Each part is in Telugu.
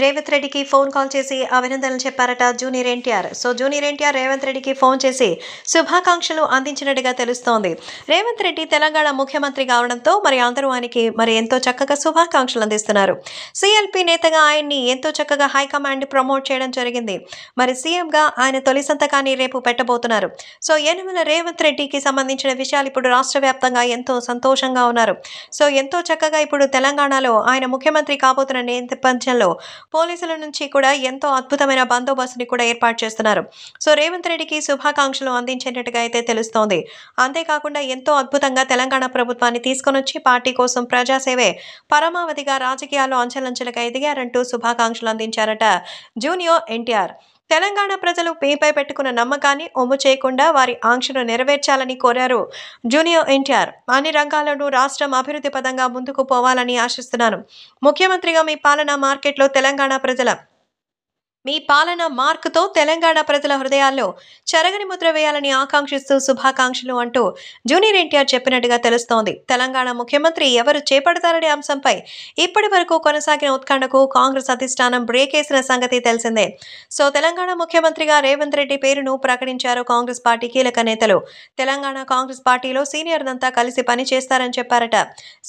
రేవంత్ రెడ్డికి ఫోన్ కాల్ చేసి అభినందనలు చెప్పారట junior NTR so junior NTR Revanth రెడ్డికి ఫోన్ చేసి శుభాకాంక్షలు అందించినట్టుగా తెలుస్తోంది రేవంత్ రెడ్డి తెలంగాణ ముఖ్యమంత్రి కావడంతో మరి అందరూ ఆయనకి మరి ఎంతో చక్కగా శుభాకాంక్షలు అందిస్తున్నారు సిఎల్పి నేతగా ఆయన్ని ఎంతో చక్కగా హైకమాండ్ ప్రమోట్ చేయడం జరిగింది మరి సీఎంగా ఆయన తొలి సంతకాన్ని రేపు పెట్టబోతున్నారు సో యనమల రేవంత్ రెడ్డికి సంబంధించిన విషయాలు ఇప్పుడు రాష్ట్ర వ్యాప్తంగా ఎంతో సంతోషంగా ఉన్నారు సో ఎంతో చక్కగా ఇప్పుడు తెలంగాణలో ఆయన ముఖ్యమంత్రి కాబోతున్న నేపథ్యంలో పోలీసుల నుంచి కూడా ఎంతో అద్భుతమైన బందోబస్తుని కూడా ఏర్పాటు చేస్తున్నారు సో రేవంత్ రెడ్డికి శుభాకాంక్షలు అందించేటట్టుగా అయితే తెలుస్తోంది అంతేకాకుండా ఎంతో అద్భుతంగా తెలంగాణ ప్రభుత్వాన్ని వచ్చి పార్టీ కోసం ప్రజాసేవే పరమావధిగా రాజకీయాల్లో అంచెలంచెలకు ఎదిగారంటూ శుభాకాంక్షలు అందించారట జూనియర్ ఎన్టీఆర్ తెలంగాణ ప్రజలు పేపై పెట్టుకున్న నమ్మకాన్ని ఒమ్ము చేయకుండా వారి ఆంక్షను నెరవేర్చాలని కోరారు జూనియర్ ఎన్టీఆర్ అన్ని రంగాలను రాష్ట్రం అభివృద్ధి పదంగా ముందుకు పోవాలని ఆశిస్తున్నాను ముఖ్యమంత్రిగా మీ పాలన మార్కెట్లో తెలంగాణ ప్రజల మీ పాలన మార్కుతో తెలంగాణ ప్రజల హృదయాల్లో చెరగని ముద్ర వేయాలని ఆకాంక్షిస్తూ శుభాకాంక్షలు అంటూ జూనియర్ ఎన్టీఆర్ చెప్పినట్టుగా తెలుస్తోంది తెలంగాణ ముఖ్యమంత్రి ఎవరు చేపడతారనే అంశంపై ఇప్పటి వరకు కొనసాగిన ఉత్కంఠకు కాంగ్రెస్ అధిష్టానం బ్రేక్ వేసిన సంగతి తెలిసిందే సో తెలంగాణ ముఖ్యమంత్రిగా రేవంత్ రెడ్డి పేరును ప్రకటించారు కాంగ్రెస్ పార్టీ కీలక నేతలు తెలంగాణ కాంగ్రెస్ పార్టీలో సీనియర్లంతా కలిసి పని చేస్తారని చెప్పారట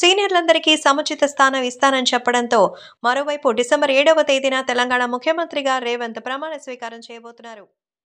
సీనియర్లందరికీ సముచిత స్థానం ఇస్తానని చెప్పడంతో మరోవైపు డిసెంబర్ ఏడవ తేదీన తెలంగాణ ముఖ్యమంత్రిగా రేవంత్ ప్రమాణ స్వీకారం చేయబోతున్నారు